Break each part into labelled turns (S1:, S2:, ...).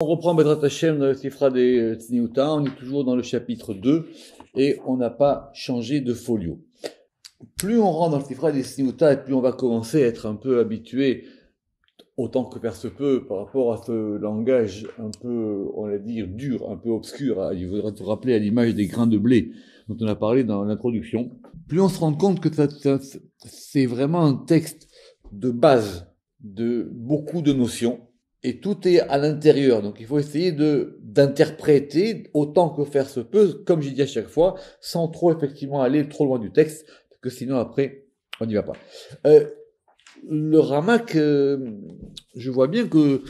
S1: On reprend Bedrat Hashem dans le Sifra des euh, Tzniouta. On est toujours dans le chapitre 2 et on n'a pas changé de folio. Plus on rentre dans le Sifra des et plus on va commencer à être un peu habitué, autant que faire se peut, par rapport à ce langage un peu, on va dire, dur, un peu obscur. Ah, il voudrait te rappeler à l'image des grains de blé dont on a parlé dans l'introduction. Plus on se rend compte que c'est vraiment un texte de base de beaucoup de notions et tout est à l'intérieur. Donc il faut essayer de d'interpréter autant que faire se peut, comme j'ai dit à chaque fois, sans trop effectivement aller trop loin du texte, parce que sinon après on n'y va pas. Euh, le Ramak, euh, je vois bien que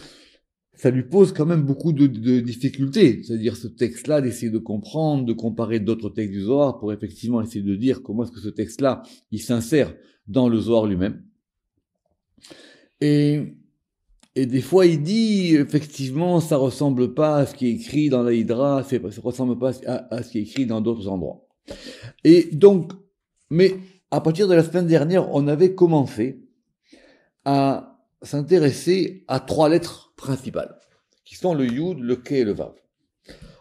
S1: ça lui pose quand même beaucoup de, de difficultés. C'est-à-dire ce texte-là, d'essayer de comprendre, de comparer d'autres textes du Zohar pour effectivement essayer de dire comment est-ce que ce texte-là, il s'insère dans le Zohar lui-même. Et et des fois, il dit, effectivement, ça ressemble pas à ce qui est écrit dans la Hydra, ça ressemble pas à, ce qui est écrit dans d'autres endroits. Et donc, mais à partir de la semaine dernière, on avait commencé à s'intéresser à trois lettres principales, qui sont le Yud, le Ké et le Vav.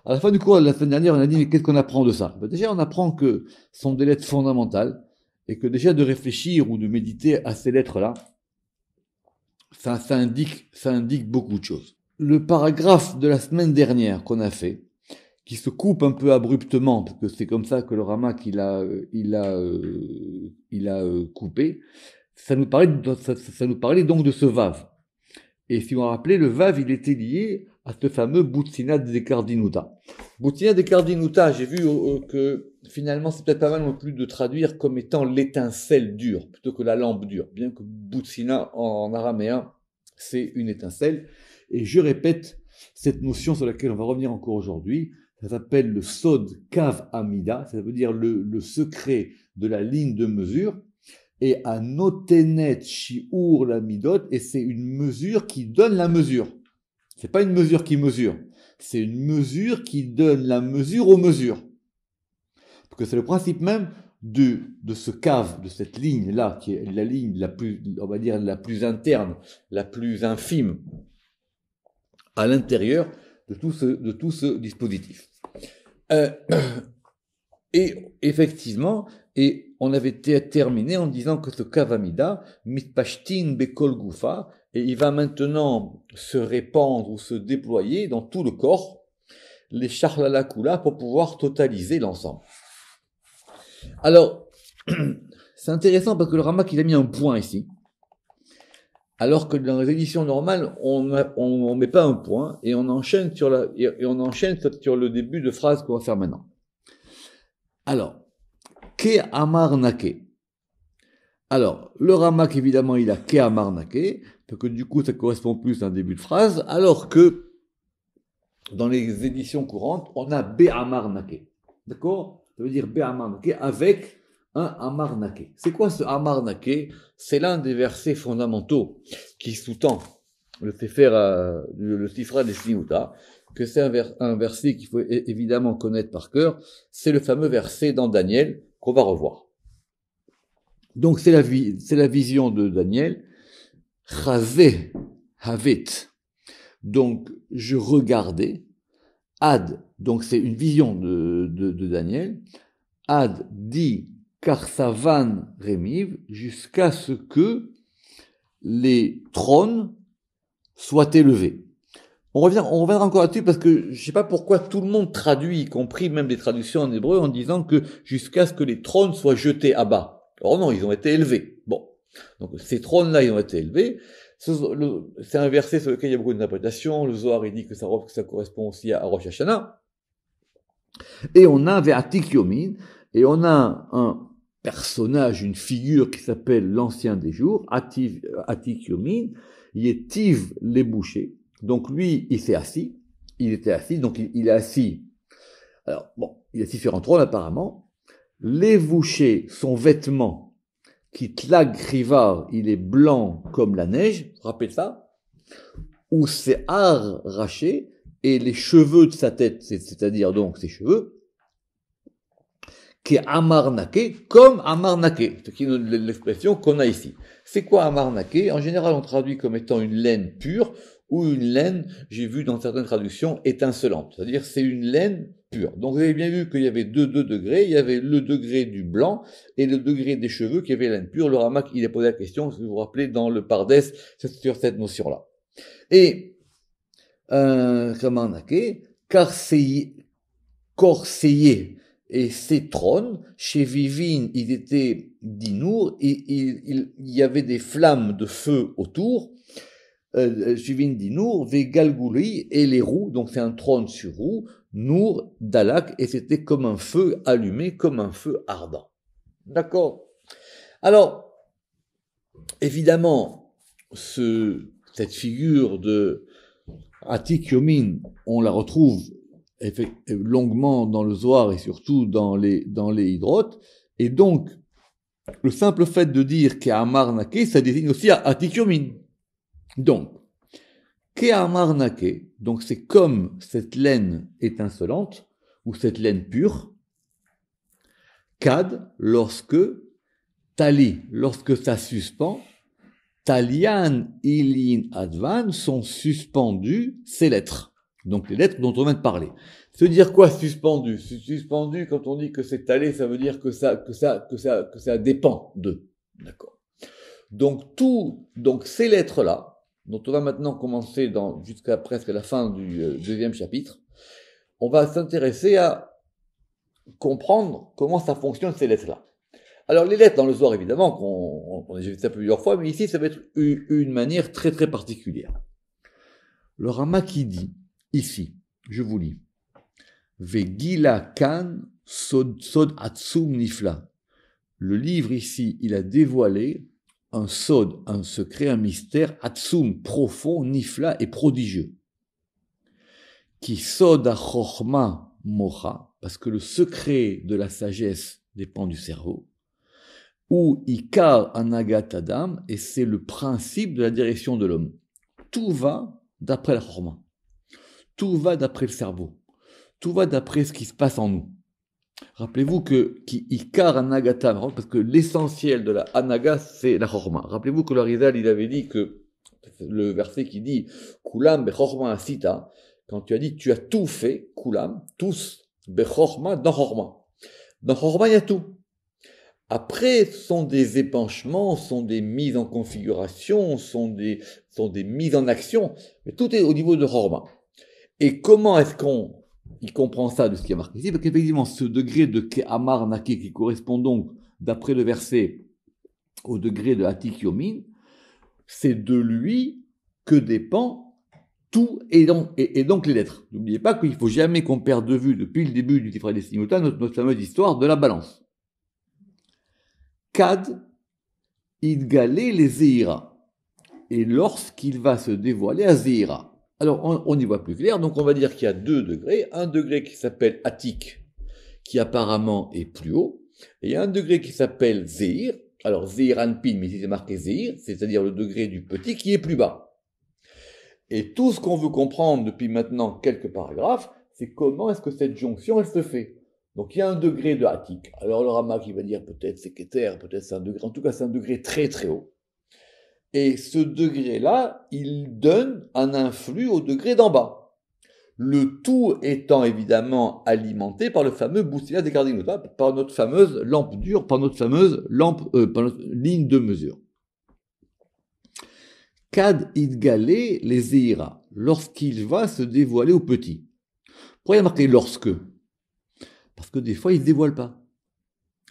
S1: À la fin du cours de la semaine dernière, on a dit, mais qu'est-ce qu'on apprend de ça ben, Déjà, on apprend que ce sont des lettres fondamentales, et que déjà de réfléchir ou de méditer à ces lettres-là, ça, ça, indique, ça indique beaucoup de choses. Le paragraphe de la semaine dernière qu'on a fait, qui se coupe un peu abruptement, parce que c'est comme ça que le Ramak il a, euh, il a, euh, il a euh, coupé, ça nous, parlait, ça, nous parlait donc de ce Vav. Et si on vous le Vav, il était lié à ce fameux Boutina de Cardinuta. Boutina de Cardinuta, j'ai vu euh, que finalement c'est peut-être pas mal non plus de traduire comme étant l'étincelle dure plutôt que la lampe dure, bien que Boutina en, araméen c'est une étincelle. Et je répète cette notion sur laquelle on va revenir encore aujourd'hui. Ça s'appelle le sod kav amida, ça veut dire le, secret de la ligne de mesure et à notenet shi'ur Lamidot. et c'est une mesure qui donne la mesure. C'est pas une mesure qui mesure. C'est une mesure qui donne la mesure aux mesures. Parce que c'est le principe même de, de ce cave, de cette ligne-là, qui est la ligne la plus, on va dire, la plus interne, la plus infime, à l'intérieur de tout ce, de tout ce dispositif. Euh, et effectivement, et on avait terminé en disant que ce cavamida, mitpashtin bekol et il va maintenant se répandre ou se déployer dans tout le corps, les charlalakula, pour pouvoir totaliser l'ensemble. Alors, c'est intéressant parce que le Ramak, il a mis un point ici. Alors que dans les éditions normales, on ne met pas un point et on enchaîne sur, la, et on enchaîne sur le début de phrase qu'on va faire maintenant. Alors, Ke Amar alors, le ramak, évidemment, il a keamarnaké, parce que du coup, ça correspond plus à un début de phrase, alors que dans les éditions courantes, on a beamarnaké. D'accord Ça veut dire beamarnaké avec un amarnaké. C'est quoi ce amarnaké C'est l'un des versets fondamentaux qui sous-tend le sefer, euh, le sifra des sinouta, que c'est un, un verset qu'il faut évidemment connaître par cœur. C'est le fameux verset dans Daniel qu'on va revoir. Donc c'est la, c'est la vision de Daniel. Chazé, havet. Donc je regardais. Ad, donc c'est une vision de, de, Daniel. Ad dit Karsavan remiv »« jusqu'à ce que les trônes soient élevés. On revient, on reviendra encore là-dessus parce que je sais pas pourquoi tout le monde traduit, y compris même des traductions en hébreu, en disant que jusqu'à ce que les trônes soient jetés à bas. Oh non, ils ont été élevés. Bon. Donc ces trônes-là, ils ont été élevés. C'est un verset sur lequel il y a beaucoup d'interprétations. Le Zohar, il dit que ça, correspond aussi à Rosh Hashanah. Et on a vers et on a un personnage, une figure qui s'appelle l'Ancien des Jours, Atif, euh, il est Yetiv les bouchers. Donc lui, il s'est assis, il était assis, donc il, est assis. Alors bon, il a différents trônes apparemment, lévouché son vêtement, qui rivard il est blanc comme la neige, rappelez ça, ou ses arraché et les cheveux de sa tête, c'est-à-dire donc ses cheveux, qui est amarnaqué comme amarnaqué, c'est qui l'expression qu'on a ici. C'est quoi amarnaqué En général, on traduit comme étant une laine pure ou une laine, j'ai vu dans certaines traductions, étincelante. C'est-à-dire c'est une laine donc vous avez bien vu qu'il y avait deux, degrés. Il y avait le degré du blanc et le degré des cheveux qui avait laine pure. Le Ramak, il a posé la question, si vous vous rappelez, dans le Pardès, sur cette notion-là. Et, euh, comment corseiller et ses trônes, chez Vivine, Il était d'Inour, et il, y avait des flammes de feu autour, euh, euh Vivine d'Inour, Vegalgouli, et les roues, donc c'est un trône sur roues. Nour Dalak, et c'était comme un feu allumé, comme un feu ardent. D'accord Alors, évidemment, ce, cette figure de Atik on la retrouve longuement dans le Zohar et surtout dans les, dans les hydrotes, et donc, le simple fait de dire qu'à Naké, ça désigne aussi Atik Donc, Keamarnake, donc c'est comme cette laine étincelante ou cette laine pure, Kad, lorsque Tali, lorsque ça suspend, Talian, Ilin, Advan sont suspendus, ces lettres. Donc les lettres dont on vient de parler. Se dire quoi suspendu Suspendu, quand on dit que c'est talé, ça veut dire que ça, que ça, que ça, que ça dépend de. D'accord. Donc tout, donc ces lettres-là, dont on va maintenant commencer jusqu'à presque la fin du euh, deuxième chapitre, on va s'intéresser à comprendre comment ça fonctionne ces lettres-là. Alors les lettres dans le soir, évidemment, qu'on on, a déjà vu ça plusieurs fois, mais ici ça va être une, manière très très particulière. Le Rama qui dit, ici, je vous lis, Vegila Khan Sod, Atsum Nifla. Le livre ici, il a dévoilé un sod, un secret, un mystère, atsum, profond, nifla et prodigieux. Qui sod chorma mocha, parce que le secret de la sagesse dépend du cerveau, ou ikar anagat adam, et c'est le principe de la direction de l'homme. Tout va d'après la chorma. Tout va d'après le cerveau. Tout va d'après ce qui se passe en nous. Rappelez-vous que qui anagata, parce que l'essentiel de la anaga, c'est la Horma. Rappelez-vous que le Rizal, il avait dit que le verset qui dit kulam bechorma asita, quand tu as dit tu as tout fait, kulam, tous, bechorma, dans chorma. Dans chorma, il y a tout. Après, sont des épanchements, sont des mises en configuration, sont des, sont des mises en action, mais tout est au niveau de Horma. Et comment est-ce qu'on il comprend ça de ce qui est marqué ici, parce qu'effectivement, ce degré de Kehamar Naki qui correspond donc, d'après le verset, au degré de Atik c'est de lui que dépend tout et donc, les lettres. N'oubliez pas qu'il ne faut jamais qu'on perde de vue, depuis le début du Tifra des Signota, notre, fameuse histoire de la balance. Kad Idgalé les Zéhira. Et lorsqu'il va se dévoiler à alors, on, y voit plus clair. Donc, on va dire qu'il y a deux degrés. Un degré qui s'appelle Attic, qui apparemment est plus haut. Et un degré qui s'appelle zéhir. Alors, zéhir anpin, mais ici c'est marqué zéhir, c'est-à-dire le degré du petit qui est plus bas. Et tout ce qu'on veut comprendre depuis maintenant quelques paragraphes, c'est comment est-ce que cette jonction, elle se fait. Donc, il y a un degré de Attic, Alors, le Rama qui va dire peut-être c'est Keter, peut-être c'est un degré. En tout cas, c'est un degré très très haut. Et ce degré-là, il donne un influx au degré d'en bas. Le tout étant évidemment alimenté par le fameux boussilla des cardinaux, par notre fameuse lampe dure, par notre fameuse lampe, euh, par notre ligne de mesure. Cad idgalé les ira lorsqu'il va se dévoiler au petit. Pourquoi il y a marqué lorsque Parce que des fois, il ne se dévoile pas.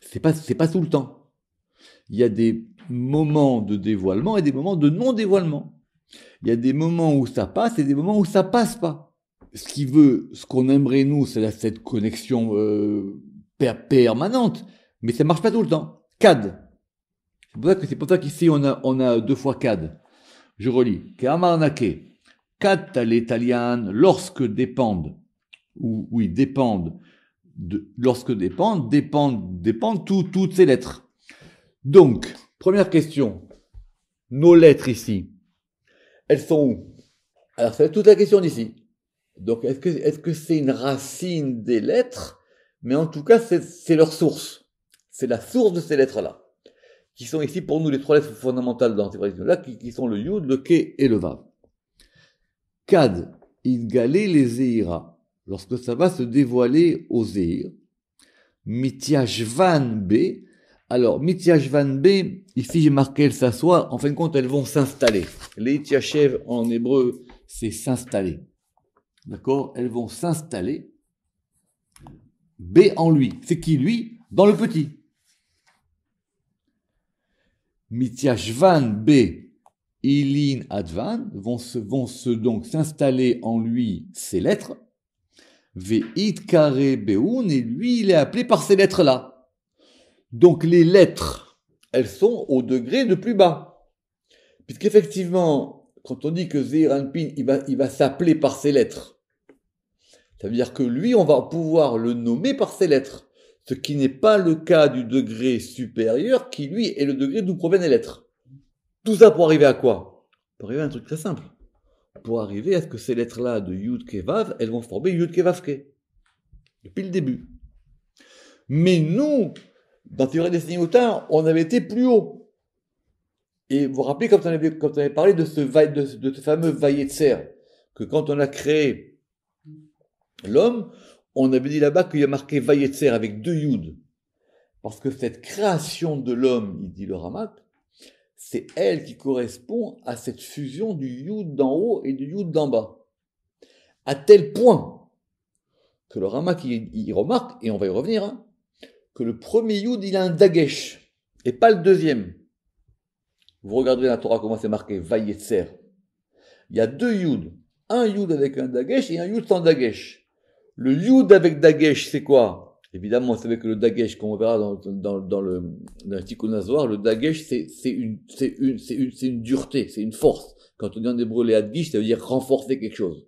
S1: C'est pas, pas tout le temps il y a des moments de dévoilement et des moments de non-dévoilement. Il y a des moments où ça passe et des moments où ça passe pas. Ce qui veut, ce qu'on aimerait nous, c'est cette connexion euh, permanente, mais ça marche pas tout le temps. CAD. C'est pour ça que c'est pour qu'ici on a deux fois CAD. Je relis. Kamarnake. CAD l'italienne lorsque dépendent ou oui dépendent lorsque dépendent dépendent dépendent toutes ces lettres. Donc, première question. Nos lettres ici, elles sont où Alors, c'est toute la question d'ici. Donc, est-ce que c'est une racine des lettres Mais en tout cas, c'est leur source. C'est la source de ces lettres-là. Qui sont ici pour nous les trois lettres fondamentales dans ces là qui, sont le Yud, le Ke et le Vav. Kad, Idgalé les Zéira. Lorsque ça va se dévoiler aux Mithiaj van B alors, Van B, ici j'ai marqué elle s'assoit, en fin de compte elles vont s'installer. Les en hébreu, c'est s'installer. D'accord Elles vont s'installer. B en lui. C'est qui lui Dans le petit. Mitiashvan B, Ilin Advan vont, se, vont se donc s'installer en lui ces lettres. Veit Kare Beun, et lui il est appelé par ces lettres-là. Donc les lettres, elles sont au degré de plus bas. Puisqu'effectivement, quand on dit que Zéhir Pin, il va, il va s'appeler par ses lettres, ça veut dire que lui, on va pouvoir le nommer par ses lettres. Ce qui n'est pas le cas du degré supérieur, qui lui est le degré d'où proviennent les lettres. Tout ça pour arriver à quoi Pour arriver à un truc très simple. Pour arriver à ce que ces lettres-là de Yud Kevav, elles vont former Yud Kevav Depuis le début. Mais nous, dans Théorie des tard on avait été plus haut. Et vous vous rappelez quand on avait, parlé de ce, de, de ce fameux serre que quand on a créé l'homme, on avait dit là-bas qu'il y a marqué serre avec deux Yud. Parce que cette création de l'homme, il dit le ramat c'est elle qui correspond à cette fusion du Yud d'en haut et du Yud d'en bas. À tel point que le Ramak, il, il remarque, et on va y revenir, hein, que le premier Yud, il a un Dagesh, et pas le deuxième. Vous regardez la Torah comment c'est marqué, Vayetzer. Il y a deux Yud. Un Yud avec un Dagesh et un Yud sans Dagesh. Le Yud avec Dagesh, c'est quoi Évidemment, on savait que le Dagesh, qu'on verra dans, dans, dans le dans le, le Dagesh, c'est une, une, une, une, dureté, c'est une force. Quand on dit en hébreu les Hadgish, ça veut dire renforcer quelque chose.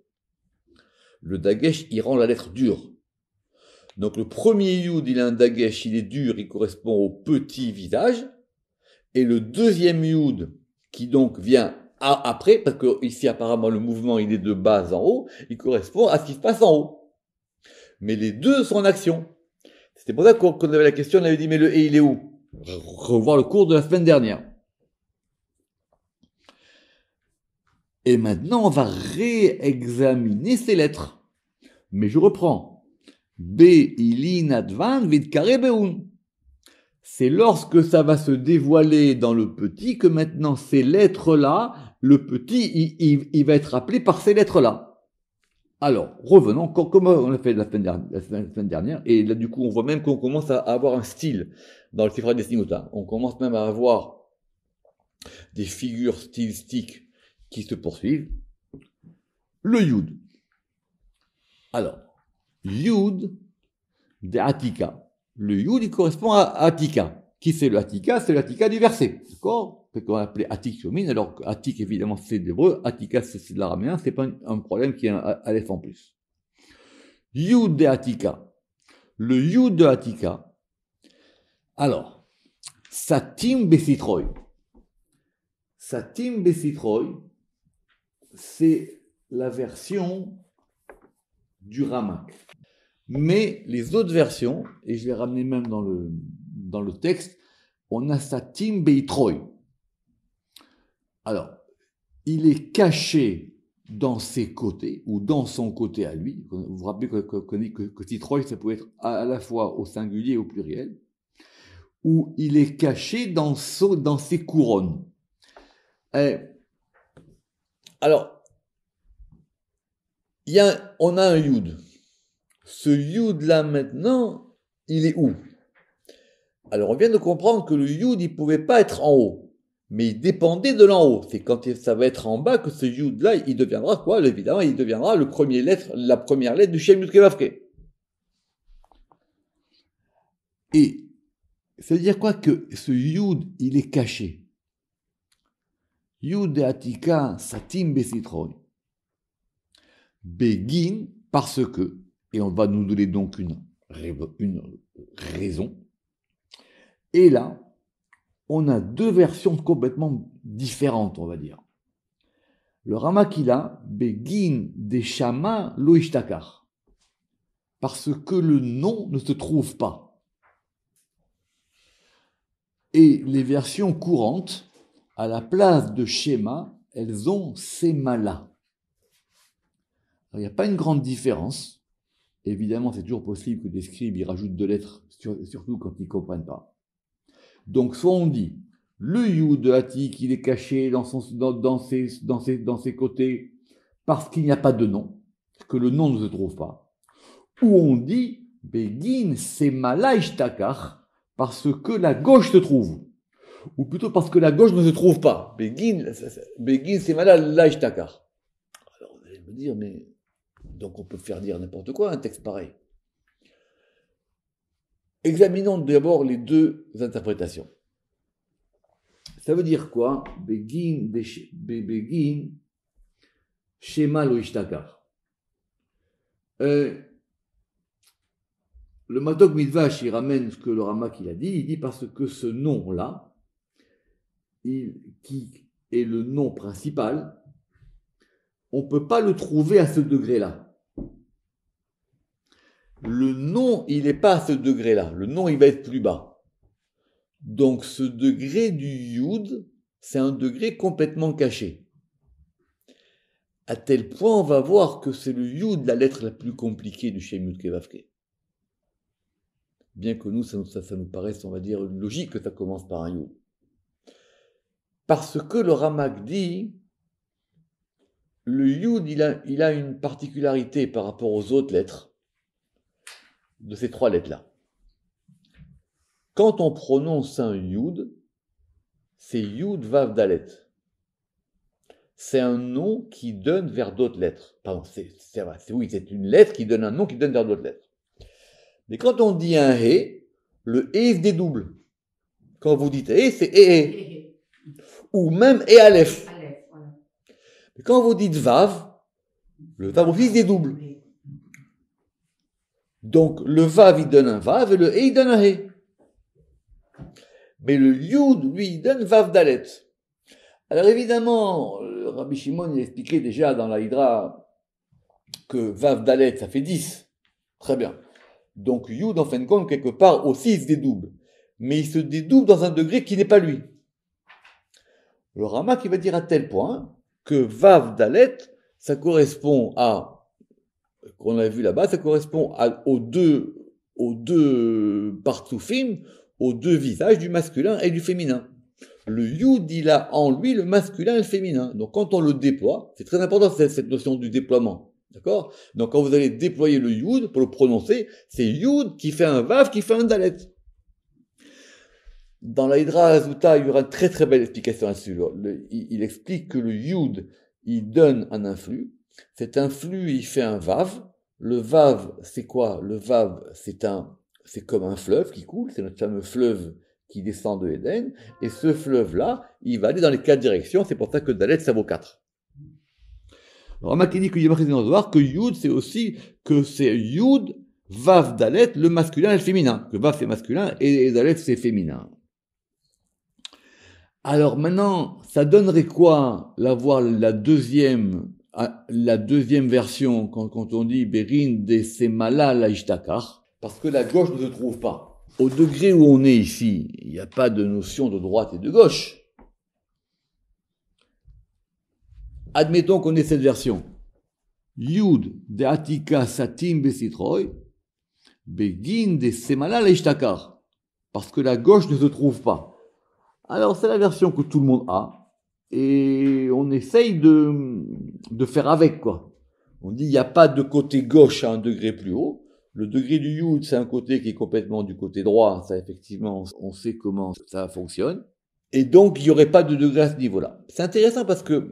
S1: Le Dagesh, il rend la lettre dure. Donc le premier yud, il a un dagesh, il est dur, il correspond au petit visage. Et le deuxième yud, qui donc vient après, parce que ici apparemment le mouvement il est de bas en haut, il correspond à ce qui se passe en haut. Mais les deux sont en action. C'était pour ça qu'on avait la question, on avait dit mais le et il est où Revoir le cours de la semaine dernière. Et maintenant on va réexaminer ces lettres. Mais je reprends. C'est lorsque ça va se dévoiler dans le petit que maintenant ces lettres-là, le petit, il, va être appelé par ces lettres-là. Alors, revenons, comme on l'a fait la semaine, dernière, et là du coup on voit même qu'on commence à avoir un style dans le chiffre des On commence même à avoir des figures stylistiques qui se poursuivent. Le Yud. Alors, Yud de Atika. Le Yud, il correspond à Atika. Qui c'est le Attica? C'est l'Atika du verset. D'accord C'est qu'on appelait Atik Shomine. Alors, Atik, évidemment, c'est de l'hébreu. Atika, c'est de l'araméen. C'est pas un problème qui est un aleph en plus. Yud de Atika. Le Yud de Atika. Alors, Satim Besitroy. Satim Besitroy, c'est la version du Ramak. Mais les autres versions, et je l'ai ramené même dans le, dans le texte, on a sa Tim Beitroy. Alors, il est caché dans ses côtés, ou dans son côté à lui. Vous vous rappelez que, que, que, que ça peut être à, la fois au singulier et au pluriel. Ou il est caché dans, dans ses couronnes. Eh, alors, on a un Yud. Ce Yud là maintenant, il est où Alors on vient de comprendre que le Yud, il ne pouvait pas être en haut, mais il dépendait de l'en haut. C'est quand ça va être en bas que ce Yud là, il deviendra quoi Évidemment, il deviendra le premier la première lettre du Shem Yud Et ça veut dire quoi que ce Yud, il est caché. Yud de Atika, Satim Besitroy. Begin, parce que, et on va nous donner donc une, une raison. Et là, on a deux versions complètement différentes, on va dire. Le Ramakila, Begin des Shama Loishtakar, parce que le nom ne se trouve pas. Et les versions courantes, à la place de schéma, elles ont ces malas il n'y a pas une grande différence. Évidemment, c'est toujours possible que des scribes y rajoutent deux lettres, surtout quand ils ne comprennent pas. Donc, soit on dit le you de hati il est caché dans, dans, ses, côtés parce qu'il n'y a pas de nom, que le nom ne se trouve pas. Ou on dit Begin c'est Malaïchtakar, parce que la gauche se trouve. Ou plutôt parce que la gauche ne se trouve pas. Begin, c'est Malaïchtakar. Alors vous allez me dire, mais donc on peut faire dire n'importe quoi un texte pareil. Examinons d'abord les deux interprétations. Ça veut dire quoi Begin, begin, Shema euh, Le Matok Midvash, il ramène ce que le Rama qui a dit. Il dit parce que ce nom-là, qui est le nom principal, on ne peut pas le trouver à ce degré-là. Le nom, il n'est pas à ce degré-là. Le nom, il va être plus bas. Donc ce degré du yud, c'est un degré complètement caché. À tel point, on va voir que c'est le yud, la lettre la plus compliquée du Shemut Kevavke. Bien que nous, ça, nous paraisse, on va dire, logique que ça commence par un yud. Parce que le Ramak dit, le yud, il il a une particularité par rapport aux autres lettres de ces trois lettres-là. Quand on prononce un Yud, c'est Yud Vav Dalet. C'est un nom qui donne vers d'autres lettres. Pardon, c'est, c'est oui, c'est une lettre qui donne un nom qui donne vers d'autres lettres. Mais quand on dit un He, le He se dédouble. Quand vous dites He, c'est He. Ou même He Aleph. Quand vous dites Vav, le Vav aussi se dédouble. Donc le vav, il donne un vav et le he, il donne un Mais le yud, lui, il donne vav dalet. Alors évidemment, euh, Rabbi Shimon, il expliquait déjà dans la Hydra que vav dalet, ça fait 10. Très bien. Donc yud, en fin de compte, quelque part, aussi, il se dédouble. Mais il se dédouble dans un degré qui n'est pas lui. Le Rama qui va dire à tel point que vav dalet, ça correspond à qu'on a vu là-bas, ça correspond aux deux, aux deux aux deux visages du masculin et du féminin. Le yud, il a en lui le masculin et le féminin. Donc quand on le déploie, c'est très important cette notion du déploiement. D'accord Donc quand vous allez déployer le yud pour le prononcer, c'est yud qui fait un vav qui fait un dalet. Dans la Hydra Azuta, il y aura une très très belle explication à ce Il, il, explique que le yud, il donne un influx, c'est un flux, il fait un vave. Le vave, c'est quoi Le vave, c'est un, c'est comme un fleuve qui coule, c'est notre fameux fleuve qui descend de Éden. Et ce fleuve-là, il va aller dans les quatre directions. C'est pour ça que Dalet, ça vaut quatre. Rama qui dit que devoir que Yud, c'est aussi que c'est Yud, Vav, Dalet, le masculin et le féminin. Que Vav, c'est masculin et Dalet, c'est féminin. Alors maintenant, ça donnerait quoi l'avoir la deuxième la deuxième version, quand, on dit Berin de Semala parce que la gauche ne se trouve pas. Au degré où on est ici, il n'y a pas de notion de droite et de gauche. Admettons qu'on ait cette version. Yud de Atika Satim Besitroy, de Semala parce que la gauche ne se trouve pas. Alors c'est la version que tout le monde a, et on essaye de, de faire avec, quoi. On dit, il n'y a pas de côté gauche à un degré plus haut. Le degré du Yud, c'est un côté qui est complètement du côté droit. Ça, effectivement, on sait comment ça fonctionne. Et donc, il n'y aurait pas de degré à ce niveau-là. C'est intéressant parce que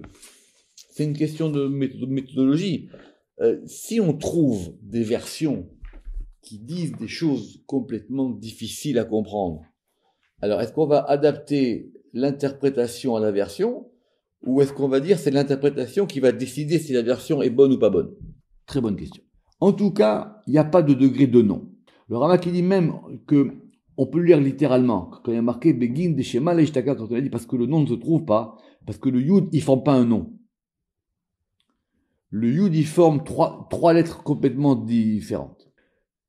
S1: c'est une question de méthodologie. Euh, si on trouve des versions qui disent des choses complètement difficiles à comprendre, alors est-ce qu'on va adapter l'interprétation à la version, ou est-ce qu'on va dire c'est l'interprétation qui va décider si la version est bonne ou pas bonne Très bonne question. En tout cas, il n'y a pas de degré de nom. Le Rama qui dit même que on peut le lire littéralement, quand il y a marqué Begin de quand on dit parce que le nom ne se trouve pas, parce que le Yud, il forme pas un nom. Le Yud, il forme trois, trois lettres complètement différentes.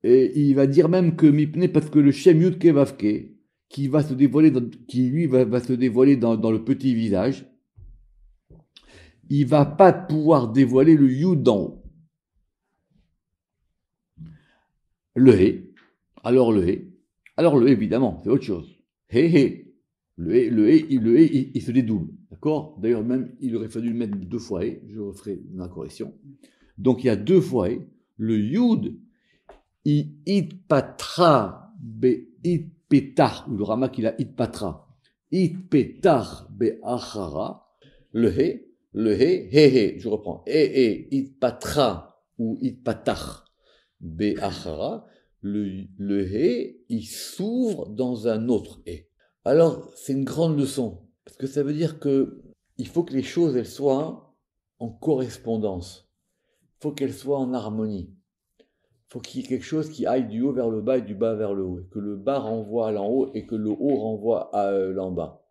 S1: Et il va dire même que Mipne, parce que le Shem Yud Kevavke, qui va se dévoiler, dans, qui lui va, se dévoiler dans, le petit visage, il va pas pouvoir dévoiler le you d'en haut. Le hé, alors le hé, alors le hé évidemment, c'est autre chose. Hé hé, le hé, le hé, il, se dédouble, d'accord D'ailleurs même, il aurait fallu le mettre deux fois hé, je referai la correction. Donc il y a deux fois hé, le yud, il it patra, be it ou le Rama qu'il a it le le he, he je reprends, he he, itpatra ou it le, le he, il s'ouvre dans un autre he. Alors, c'est une grande leçon, parce que ça veut dire que il faut que les choses, elles soient en correspondance. Il faut qu'elles soient en harmonie faut qu'il y ait quelque chose qui aille du haut vers le bas et du bas vers le haut, et que le bas renvoie à l'en haut et que le haut renvoie à euh, l'en bas.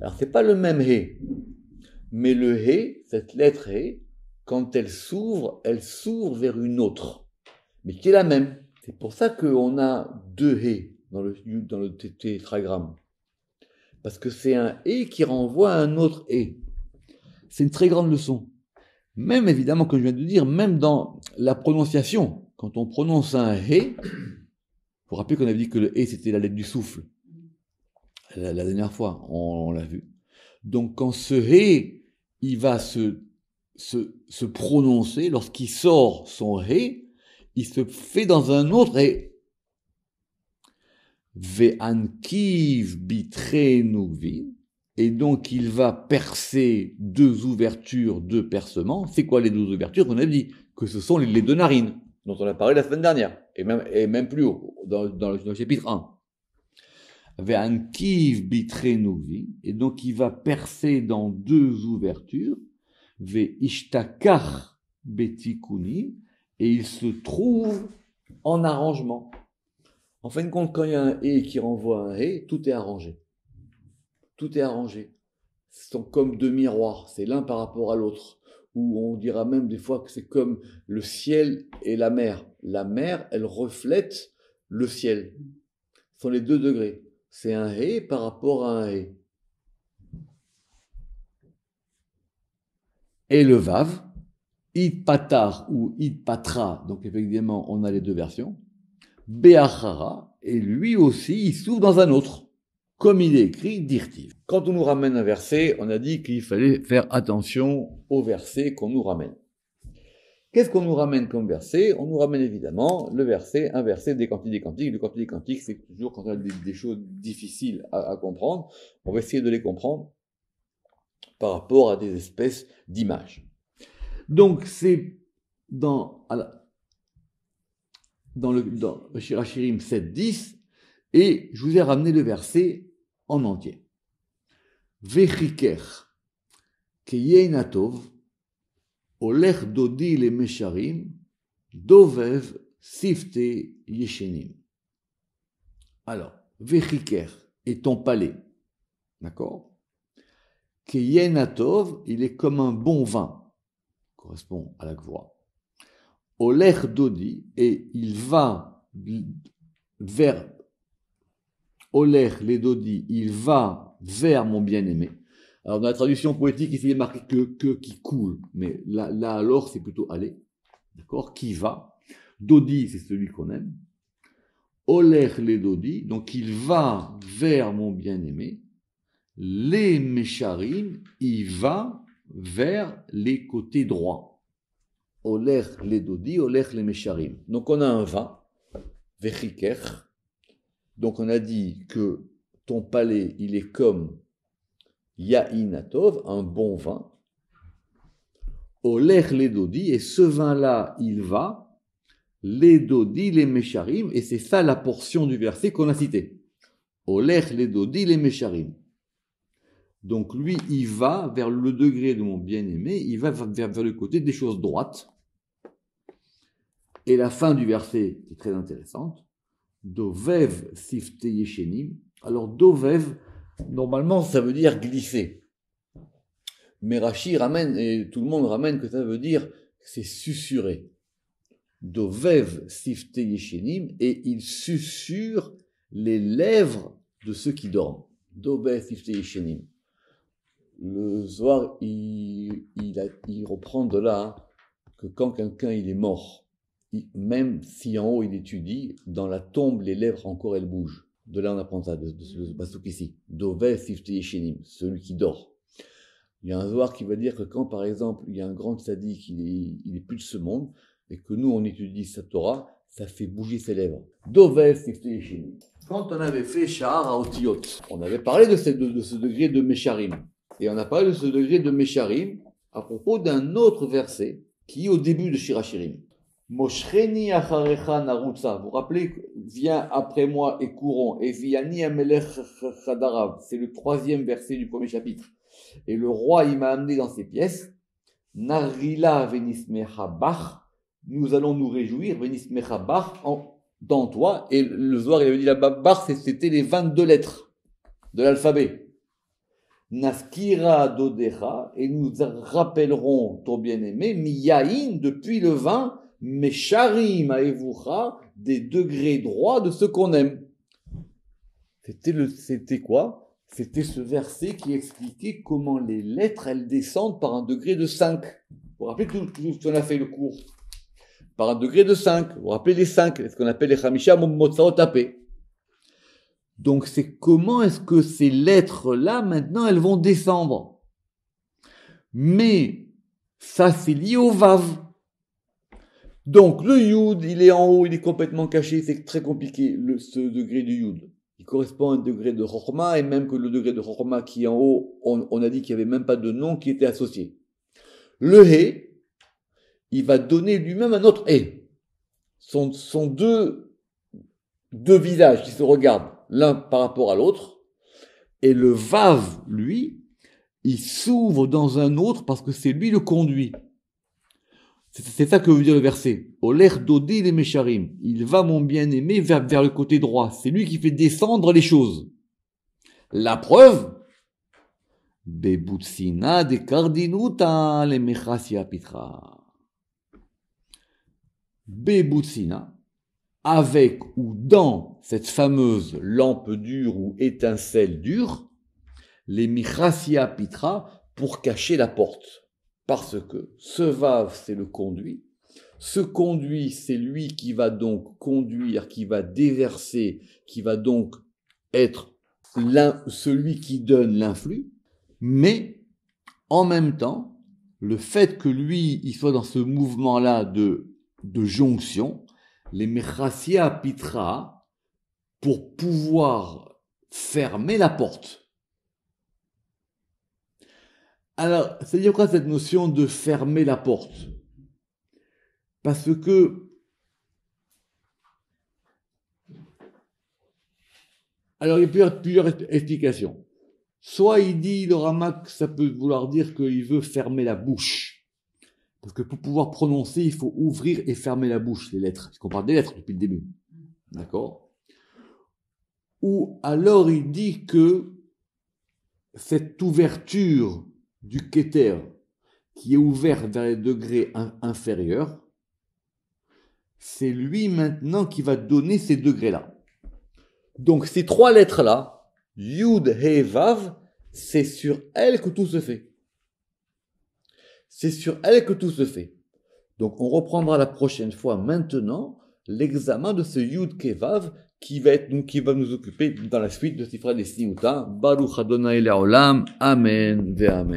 S1: Alors c'est pas le même hé, mais le hé, cette lettre hé, quand elle s'ouvre, elle s'ouvre vers une autre, mais qui est la même. C'est pour ça qu'on a deux hé dans le, dans tétragramme, parce que c'est un hé qui renvoie à un autre hé. C'est une très grande leçon. Même évidemment, comme je viens de dire, même dans la prononciation, quand on prononce un hé, vous vous rappelez qu'on avait dit que le hé c'était la lettre du souffle la, dernière fois, on, l'a vu. Donc quand ce hé, il va se, se, prononcer, lorsqu'il sort son hé, il se fait dans un autre hé. Ve'ankiv Et donc, il va percer deux ouvertures, deux percements. C'est quoi les deux ouvertures qu'on avait dit que ce sont les deux narines dont on a parlé la semaine dernière, et même, et même plus haut, dans, dans, le, dans le, chapitre 1. Et donc il va percer dans deux ouvertures, ve ishtakar betikuni, et il se trouve en arrangement. En fin de compte, quand il y a un et qui renvoie un et, tout est arrangé. Tout est arrangé. Ce sont comme deux miroirs, c'est l'un par rapport à l'autre où on dira même des fois que c'est comme le ciel et la mer. La mer, elle reflète le ciel. Ce sont les deux degrés. C'est un hé par rapport à un hé. Et le vav, id patar ou id patra, donc effectivement on a les deux versions, beachara, et lui aussi il s'ouvre dans un autre comme il est écrit, dire-t-il. Quand on nous ramène un verset, on a dit qu'il fallait faire attention au verset qu'on nous ramène. Qu'est-ce qu'on nous ramène comme verset On nous ramène évidemment le verset, un verset des Cantiques quantiques. Cantiques. Le Cantique quantique c'est toujours quand on a des, choses difficiles à, comprendre, on va essayer de les comprendre par rapport à des espèces d'images. Donc c'est dans, dans le dans 7.10, et je vous ai ramené le verset en entier. Vechiker, Keyenatov, Olech Dodi le Mesharim, Dovev Sifte Yeshenim. Alors, Vechiker est ton palais. D'accord Keyenatov, il est comme un bon vin, correspond à la gloire. Olech Dodi, et il va vers Oler les Dodi, il va vers mon bien-aimé. Alors dans la traduction poétique, il est marqué que, qui coule, mais là, alors c'est plutôt aller, d'accord Qui va. Dodi, c'est celui qu'on aime. Oler les dodis, donc il va vers mon bien-aimé. Les mécharim, il va vers les côtés droits. Oler les dodis, oler les mécharim. Donc on a un va, vechiker, donc on a dit que ton palais, il est comme Yahinatov, un bon vin. Oler les et ce vin-là, il va, les les mécharim, et c'est ça la portion du verset qu'on a cité. Oler les les mécharim. Donc lui, il va vers le degré de mon bien-aimé, il va vers, le côté des choses droites. Et la fin du verset est très intéressante. Dovev sifte yeshenim. Alors, dovev, normalement, ça veut dire glisser. Mais Rashi ramène, et tout le monde ramène que ça veut dire c'est susurrer. Dovev sifte yeshenim, et il susurre les lèvres de ceux qui dorment. Dovev sifte yeshenim. Le soir il, reprend de là hein, que quand quelqu'un il est mort, même si en haut il étudie, dans la tombe, les lèvres encore elles bougent. De là, on apprend ça, de, ce basouk ici. celui qui dort. Il y a un Zohar qui va dire que quand, par exemple, il y a un grand sadique, il est, plus de ce monde, et que nous, on étudie sa Torah, ça fait bouger ses lèvres. Dovel Sifti Quand on avait fait Shahar à on avait parlé de ce, degré de Mesharim. Et on a parlé de ce degré de Mesharim à propos d'un autre verset qui est au début de Shirachirim. Moshreni acharecha narutza. Vous vous rappelez, viens après moi et courons. Et viani amelech C'est le troisième verset du premier chapitre. Et le roi, il m'a amené dans ses pièces. Narila venismechabach. Nous allons nous réjouir, venismechabach, dans toi. Et le soir, il avait dit la bar, c'était les 22 lettres de l'alphabet. Naskira dodecha. Et nous rappellerons ton bien-aimé, miyain, depuis le vin, Mesharim Aevucha, des degrés droits de ce qu'on aime. C'était, le, c'était quoi C'était ce verset qui expliquait comment les lettres, elles descendent par un degré de 5. Vous vous rappelez tout, ce qu'on a fait le cours Par un degré de 5. Vous vous rappelez les 5, ce qu'on appelle les Hamisha tapé. Donc c'est comment est-ce que ces lettres-là, maintenant, elles vont descendre Mais ça, c'est lié au Vav. Donc le Yud, il est en haut, il est complètement caché, c'est très compliqué le, ce degré du Yud. Il correspond à un degré de Roma et même que le degré de Roma qui est en haut, on, a dit qu'il n'y avait même pas de nom qui était associé. Le He, il va donner lui-même un autre He. Sont, sont deux, deux visages qui se regardent, l'un par rapport à l'autre, et le Vav, lui, il s'ouvre dans un autre parce que c'est lui le conduit. C'est ça que veut dire le verset. Oler mécharim. Il va, mon bien-aimé, vers, le côté droit. C'est lui qui fait descendre les choses. La preuve, Bebutsina de cardinuta le mechasia pitra. Bebutsina, avec ou dans cette fameuse lampe dure ou étincelle dure, les mechasia pitra pour cacher la porte. Parce que ce vave, c'est le conduit. Ce conduit, c'est lui qui va donc conduire, qui va déverser, qui va donc être celui qui donne l'influx. Mais en même temps, le fait que lui, il soit dans ce mouvement-là de, jonction, les Mechasia Pitra, pour pouvoir fermer la porte alors, c'est-à-dire quoi cette notion de fermer la porte Parce que alors il y a plusieurs, explications. Soit il dit le ramak, ça peut vouloir dire qu'il veut fermer la bouche. Parce que pour pouvoir prononcer, il faut ouvrir et fermer la bouche, les lettres. Parce qu'on parle des lettres depuis le début. D'accord Ou alors il dit que cette ouverture du Keter qui est ouvert vers les degrés inférieurs, c'est lui maintenant qui va donner ces degrés-là. Donc ces trois lettres-là, Yud, He, Vav, c'est sur elles que tout se fait. C'est sur elles que tout se fait. Donc on reprendra la prochaine fois maintenant l'examen de ce Yud Kevav qui va être qui va nous occuper dans la suite de Sifra des Sniuta. Baruch Adonai Amen Amen.